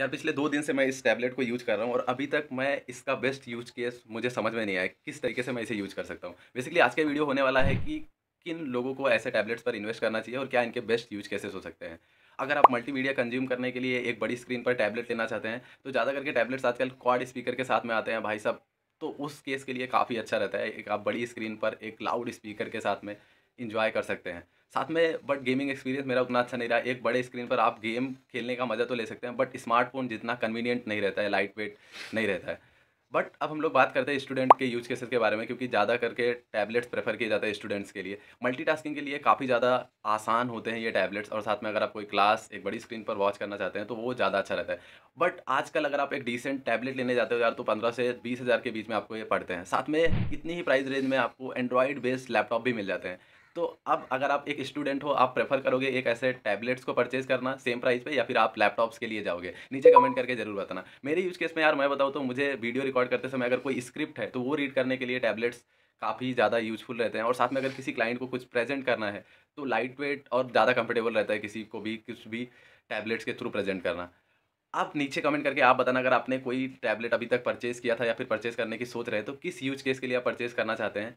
यार पिछले दो दिन से मैं इस टैबलेट को यूज़ कर रहा हूँ और अभी तक मैं इसका बेस्ट यूज केस मुझे समझ में नहीं आया किस तरीके से मैं इसे यूज कर सकता हूँ बेसिकली आज का वीडियो होने वाला है कि किन लोगों को ऐसे टैबलेट्स पर इन्वेस्ट करना चाहिए और क्या इनके बेस्ट यूज केसेस हो सकते हैं अगर आप मल्टीमीडिया कंज्यूम करने के लिए एक बड़ी स्क्रीन पर टैबलेट लेना चाहते हैं तो ज़्यादा करके टैबलेट्स आजकल क्वाड स्पीकर के साथ में आते हैं भाई साहब तो उस केस के लिए काफ़ी अच्छा रहता है एक आप बड़ी स्क्रीन पर एक लाउड स्पीकर के साथ में इंजॉय कर सकते हैं साथ में बट गेमिंग एक्सपीरियंस मेरा उतना अच्छा नहीं रहा एक बड़े स्क्रीन पर आप गेम खेलने का मज़ा तो ले सकते हैं बट स्मार्टफोन जितना कन्वीनियंट नहीं रहता है लाइट वेट नहीं रहता है बट अब हम लोग बात करते हैं स्टूडेंट के यूज केसेस के बारे में क्योंकि ज़्यादा करके टैबलेट्स प्रेफर किए जाते हैं स्टूडेंट्स के लिए मल्टीटास्किंग के लिए काफ़ी ज़्यादा आसान होते हैं ये टैबलेट्स और साथ में अगर आप कोई क्लास एक बड़ी स्क्रीन पर वॉच करना चाहते हैं तो वो ज़्यादा अच्छा रहता है बट आजकल अगर आप एक डिसेंट टैबलेट लेने जाते हो यार तो पंद्रह से बीस हज़ार के बीच में आपको ये पढ़ते हैं साथ में इतनी ही प्राइस रेंज में आपको एंड्रॉयड बेस्ड लैपटॉप भी मिल जाते हैं तो अब अगर आप एक स्टूडेंट हो आप प्रेफर करोगे एक ऐसे टैबलेट्स को परचेज करना सेम प्राइस पे या फिर आप लैपटॉप्स के लिए जाओगे नीचे कमेंट करके जरूर बताना मेरे यूज़ केस में यार मैं बताऊँ तो मुझे वीडियो रिकॉर्ड करते समय अगर कोई स्क्रिप्ट है तो वो रीड करने के लिए टैबलेट्स काफ़ी ज़्यादा यूजफुल रहते हैं और साथ में अगर किसी क्लाइंट को कुछ प्रेजेंट करना है तो लाइट वेट और ज़्यादा कंफर्टेबल रहता है किसी को भी कुछ भी टैबलेट्स के थ्रू प्रेजेंट करना आप नीचे कमेंट करके आप बताना अगर आपने कोई टैबलेट अभी तक परचेज़ किया था या फिर परचेज़ करने की सोच रहे हैं तो किस यूज केस के लिए आप परचेज़ करना चाहते हैं